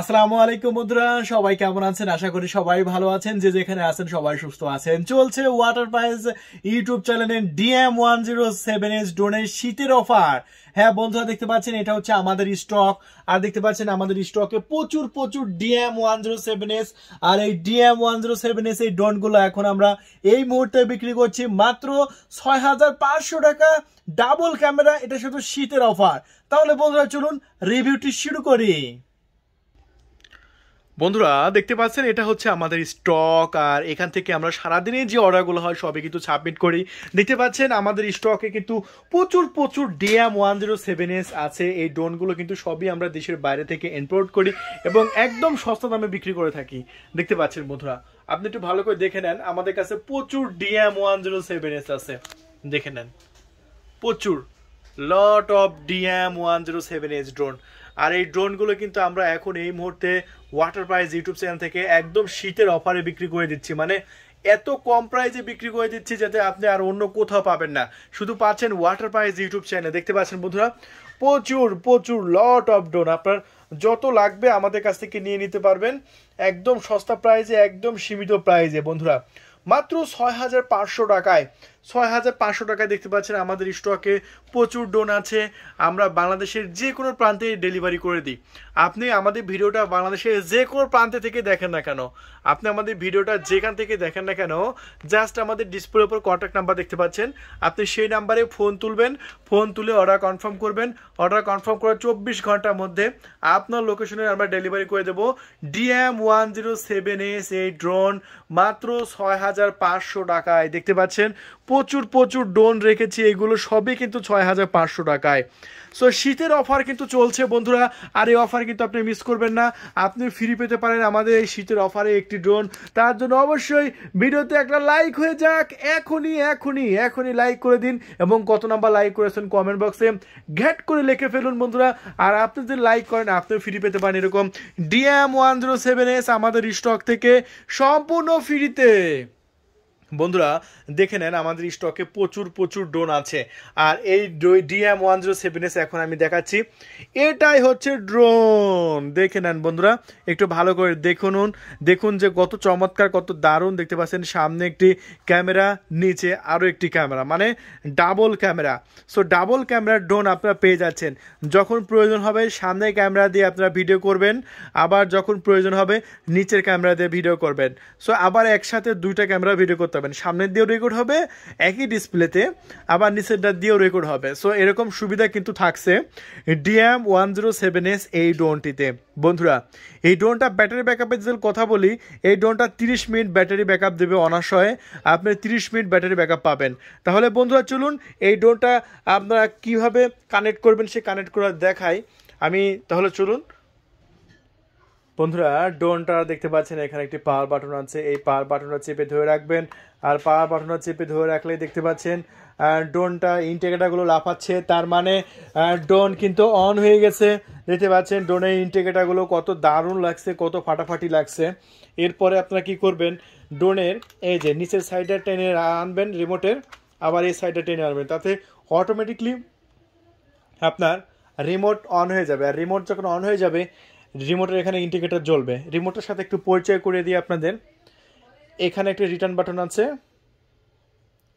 আসসালামু আলাইকুম বন্ধুরা সবাই কেমন আছেন আশা করি সবাই ভালো আছেন যে যেখানে আছেন সবাই সুস্থ আছেন চলছে ওয়াটার প্রাইস ইউটিউব চ্যানেলে DM one zero seven S ডোনের শীতের অফার হ্যাঁ বন্ধুরা দেখতে পাচ্ছেন এটা হচ্ছে আমাদের স্টক আর দেখতে পাচ্ছেন আমাদের স্টকে প্রচুর প্রচুর DM one zero seven S আর এই DM one zero seven S এই ডোনগুলো এখন আমরা এই মুহূর্তে বিক্রি করছি মাত্র ছয় হাজার পাঁচশো টাকা ডাবল ক্যামেরা এটা শুধু শীতের অফার তাহলে বন্ধুরা চলুন রিভিউটি শুরু করি বন্ধুরা দেখতে পাচ্ছেন এটা হচ্ছে আমাদের স্টক আর এখান থেকে আমরা সারাদিনে যে অর্ডারগুলো হয় সবই কিন্তু সাবমিট করি দেখতে পাচ্ছেন আমাদের স্টকে কিন্তু প্রচুর প্রচুর DM one zero seven S আছে এই ড্রোনগুলো কিন্তু সবই আমরা দেশের বাইরে থেকে ইম্পোর্ট করি এবং একদম সস্তা দামে বিক্রি করে থাকি দেখতে পাচ্ছেন বন্ধুরা আপনি একটু ভালো করে দেখে নেন আমাদের কাছে প্রচুর DM one zero seven S আছে দেখে নেন প্রচুর lot of DM one zero seven S drone আর এই ড্রোনগুলো কিন্তু আমরা এখন এই মুহূর্তে ওয়াটার প্রাইজ ইউটিউব চ্যানেল থেকে একদম শীতের অফারে বিক্রি করে দিচ্ছি মানে এত কম প্রাইজে বিক্রি করে দিচ্ছি যাতে আপনি আর অন্য কোথাও পাবেন না শুধু পাচ্ছেন ওয়াটার প্রাইজ ইউটিউব চ্যানেলে দেখতে পাচ্ছেন বন্ধুরা প্রচুর প্রচুর লট অফ ড্রোন আপনার যত লাগবে আমাদের কাছ থেকে নিয়ে নিতে পারবেন একদম সস্তা প্রাইজে একদম সীমিত প্রাইজে বন্ধুরা মাত্র ছয় হাজার পাঁচশো টাকায় ছয় হাজার পাঁচশো টাকায় দেখতে পাচ্ছেন আমাদের স্টকে প্রচুর ডোন আছে আমরা বাংলাদেশের যে কোনো প্রান্তে ডেলিভারি করে দিই আপনি আমাদের ভিডিওটা বাংলাদেশের যে কোনো প্রান্তে থেকে দেখেন না কেন আপনি আমাদের ভিডিওটা যেখান থেকে দেখেন না কেন জাস্ট আমাদের ডিসপ্লের উপর কন্ট্যাক্ট নাম্বার দেখতে পাচ্ছেন আপনি সেই নাম্বারে ফোন তুলবেন ফোন তুলে অর্ডার কনফার্ম করবেন অর্ডার কনফার্ম করার চব্বিশ ঘন্টার মধ্যে আপনার লোকেশনে আমরা ডেলিভারি করে দেবো DM one zero seven S এই ড্রোন মাত্র ছয় হাজার পাঁচশো টাকায় দেখতে পাচ্ছেন প্রচুর প্রচুর ড্রোন রেখেছি এগুলো সবই কিন্তু ছয় হাজার পাঁচশো টাকায় সো শীতের অফার কিন্তু চলছে বন্ধুরা আর এই অফার কিন্তু আপনি মিস করবেন না আপনি ফ্রি পেতে পারেন আমাদের এই শীতের অফারে একটি ড্রোন তার জন্য অবশ্যই ভিডিওতে একটা লাইক হয়ে যাক এখনই এখনই এখনই লাইক করে দিন এবং কত নাম্বার লাইক করেছেন কমেন্ট বক্সে ঘ্যাট করে লিখে ফেলুন বন্ধুরা আর আপনি যদি লাইক করেন আপনিও ফ্রি পেতে পারেন এরকম ডিএম ওয়ান জিরো সেভেন এ আমাদের স্টক থেকে সম্পূর্ণ ফ্রিতে বন্ধুরা দেখে নেন আমাদের স্টকে প্রচুর প্রচুর ড্রোন আছে আর এই DM one zero seven S এখন আমি দেখাচ্ছি এটাই হচ্ছে ড্রোন দেখে নেন বন্ধুরা একটু ভালো করে দেখুন দেখুন যে কত চমৎকার কত দারুণ দেখতে পাচ্ছেন সামনে একটি ক্যামেরা নিচে আরও একটি ক্যামেরা মানে ডাবল ক্যামেরা সো ডাবল ক্যামেরার ড্রোন আপনারা পেয়ে যাচ্ছেন যখন প্রয়োজন হবে সামনে ক্যামেরা দিয়ে আপনারা ভিডিও করবেন আবার যখন প্রয়োজন হবে নিচের ক্যামেরা দিয়ে ভিডিও করবেন সো আবার একসাথে দুইটা ক্যামেরা ভিডিও করতে পাবেন সামনের দিয়েও রেকর্ড হবে একই ডিসপ্লেতে আবার নিচেরটা দিয়েও রেকর্ড হবে সো এরকম সুবিধা কিন্তু থাকছে DM one zero seven S এই ড্রোনটিতে বন্ধুরা এই ড্রোনটা ব্যাটারি ব্যাকআপের যদি কথা বলি এই ড্রোনটা তিরিশ মিনিট ব্যাটারি ব্যাকআপ দেবে অনাশয়ে আপনি তিরিশ মিনিট ব্যাটারি ব্যাকআপ পাবেন তাহলে বন্ধুরা চলুন এই ড্রোনটা আপনারা কিভাবে কানেক্ট করবেন সে কানেক্ট করা দেখাই আমি তাহলে চলুন বন্ধুরা ড্রোনটা দেখতে পাচ্ছেন এখানে একটি পাওয়ার বাটন আছে এই পাওয়ার বাটনটা চেপে ধরে রাখবেন আর পাওয়ার বাটনটা চেপে ধরে রাখলেই দেখতে পাচ্ছেন ড্রোনটা ইন্টিগ্রেটারগুলো লাফাচ্ছে তার মানে ড্রোন কিন্তু অন হয়ে গেছে দেখতে পাচ্ছেন ড্রোনের ইন্টিগ্রেটারগুলো কত দারুণ লাগছে কত ফাটাফাটি লাগছে এরপরে আপনারা কি করবেন ড্রোনের এই যে নিচের সাইডটা টেনে আনবেন রিমোটের আবার এই সাইডটা টেনে আনবেন তাতে অটোমেটিকলি আপনার রিমোট অন হয়ে যাবে আর রিমোট যখন অন হয়ে যাবে রিমোটের এখানে ইন্ডিকেটার জ্বলবে রিমোটের সাথে একটু পরিচয় করে দিই আপনাদের এখানে একটা রিটার্ন বাটন আছে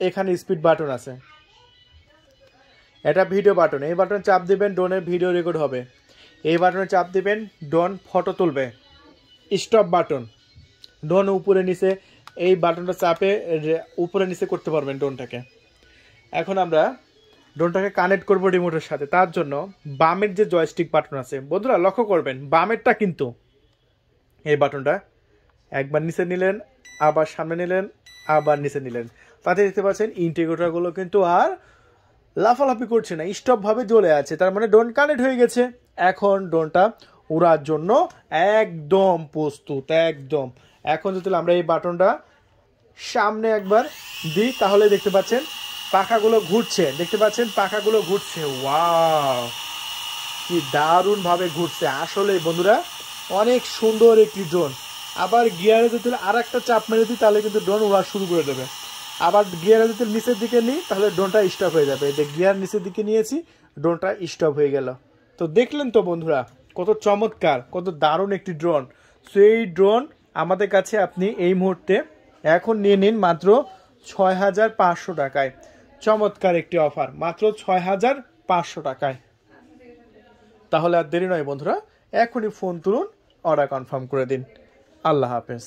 এখানে স্পিড বাটন আছে এটা ভিডিও বাটন এই বাটনে চাপ দিবেন ডোনের ভিডিও রেকর্ড হবে এই বাটনে চাপ দিবেন ডন ফটো তুলবে স্টপ বাটন ডন উপরে নিচে এই বাটনটা চাপে উপরে নিচে করতে পারবেন ডোনটাকে এখন আমরা ড্রোনটাকে কানেক্ট করবো রিমোটের সাথে তার জন্য বামের যে জয়স্টিক বাটন আছে বন্ধুরা লক্ষ্য করবেন বামেরটা কিন্তু এই বাটনটা একবার নিচে নিলেন আবার সামনে নিলেন আবার নিচে নিলেন তাতে দেখতে পাচ্ছেন ইন্টিগ্রেটারগুলো কিন্তু আর লাফালাফি করছে না স্টপভাবে জ্বলে আছে তার মানে ড্রোন কানেক্ট হয়ে গেছে এখন ড্রোনটা উড়ার জন্য একদম প্রস্তুত একদম এখন যদি আমরা এই বাটনটা সামনে একবার দিই তাহলে দেখতে পাচ্ছেন পাখাগুলো ঘুরছে দেখতে পাচ্ছেন পাখাগুলো ঘুরছে ওয়াও কি দারুণভাবে ঘুরছে আসলে বন্ধুরা অনেক সুন্দর একটি ড্রোন আবার গিয়ারে যদি আর একটা চাপ মেরে দিই তাহলে কিন্তু ড্রোন উড়া শুরু করে দেবে আবার গিয়ারে যদি নিচের দিকে নিই তাহলে ড্রোনটা স্টপ হয়ে যাবে যে গিয়ার নিচের দিকে নিয়েছি ড্রোনটা স্টপ হয়ে গেল তো দেখলেন তো বন্ধুরা কত চমৎকার কত দারুণ একটি ড্রোন সো এই ড্রোন আমাদের কাছে আপনি এই মুহূর্তে এখন নিয়ে নিন মাত্র ছয় হাজার পাঁচশো টাকায় চমৎকার একটি অফার মাত্র ছয় হাজার পাঁচশো টাকায় তাহলে আর দেরি নয় বন্ধুরা এখনই ফোন তুলুন অর্ডার কনফার্ম করে দিন আল্লাহ হাফেজ